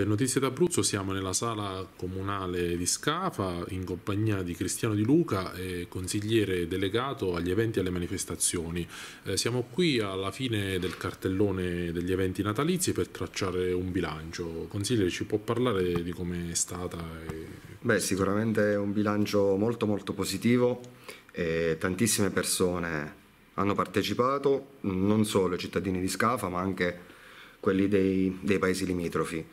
Per notizie d'Abruzzo siamo nella sala comunale di Scafa in compagnia di Cristiano Di Luca, consigliere delegato agli eventi e alle manifestazioni. Eh, siamo qui alla fine del cartellone degli eventi natalizi per tracciare un bilancio. Consigliere, ci può parlare di come è stata? Beh, sicuramente è un bilancio molto molto positivo e tantissime persone hanno partecipato, non solo i cittadini di Scafa ma anche quelli dei, dei paesi limitrofi.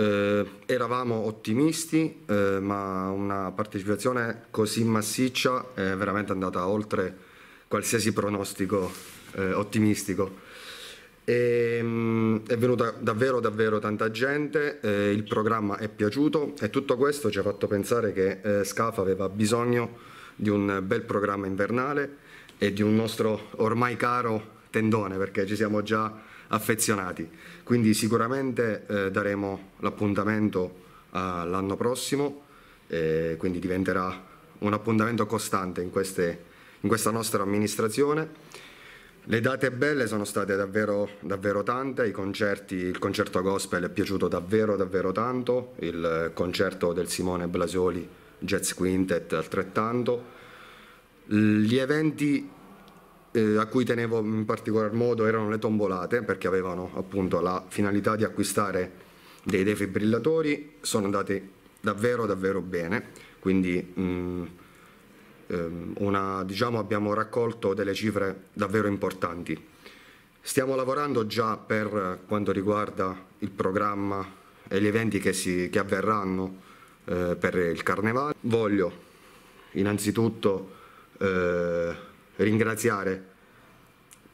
Eh, eravamo ottimisti, eh, ma una partecipazione così massiccia è veramente andata oltre qualsiasi pronostico eh, ottimistico. E, ehm, mh, è venuta davvero davvero tanta gente, eh, il programma è piaciuto e tutto questo ci ha fatto pensare che eh, Scafa aveva bisogno di un bel programma invernale e di un nostro ormai caro tendone perché ci siamo già affezionati. Quindi sicuramente eh, daremo l'appuntamento all'anno ah, prossimo, eh, quindi diventerà un appuntamento costante in, queste, in, questa nostra amministrazione. Le date belle sono state davvero, davvero tante, concerti, il concerto gospel è piaciuto davvero, davvero tanto, il concerto del Simone Blasioli Jazz Quintet altrettanto. Gli eventi eh, a cui tenevo in particolar modo erano le tombolate perché avevano appunto la finalità di acquistare dei defibrillatori, sono andate davvero davvero bene, quindi mh, mm, ehm, una, diciamo, abbiamo raccolto delle cifre davvero importanti. Stiamo lavorando già per quanto riguarda il programma e gli eventi che, si, che avverranno eh, per il carnevale. Voglio innanzitutto eh, ringraziare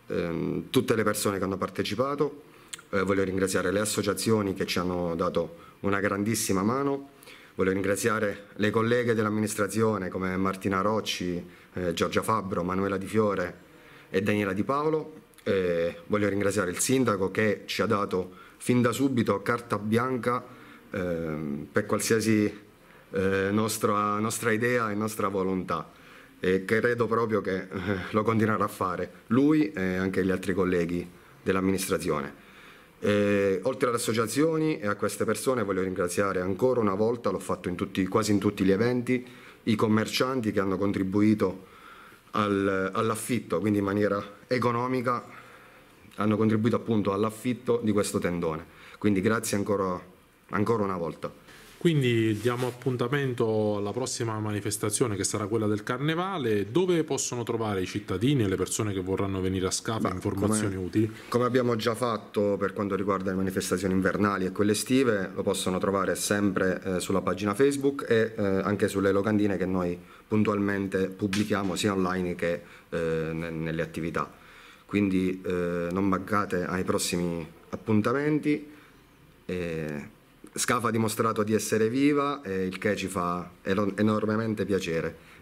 ehm, tutte le persone che hanno partecipato, eh, voglio ringraziare le associazioni che ci hanno dato una grandissima mano, voglio ringraziare le colleghe dell'amministrazione come Martina Rocci, eh, Giorgia Fabbro, Manuela Di Fiore e Daniela Di Paolo, eh, voglio ringraziare il sindaco che ci ha dato fin da subito carta bianca ehm, per qualsiasi eh, nostra, nostra idea e nostra volontà e credo proprio che eh, lo continuerà a fare lui e anche gli altri colleghi dell'amministrazione. E, oltre alle associazioni e a queste persone voglio ringraziare ancora una volta, l'ho fatto in tutti, quasi in tutti gli eventi, i commercianti che hanno contribuito al, all'affitto, quindi in maniera economica hanno contribuito appunto all'affitto di questo tendone. Quindi grazie ancora, ancora una volta. Quindi diamo appuntamento alla prossima manifestazione che sarà quella del Carnevale. Dove possono trovare i cittadini e le persone che vorranno venire a Scafa informazioni come, utili? Come abbiamo già fatto per quanto riguarda le manifestazioni invernali e quelle estive, lo possono trovare sempre eh, sulla pagina Facebook e eh, anche sulle locandine che noi puntualmente pubblichiamo sia online che eh, nelle attività. Quindi eh, non mancate ai prossimi appuntamenti. E Scafa ha dimostrato di essere viva e il che ci fa enormemente piacere.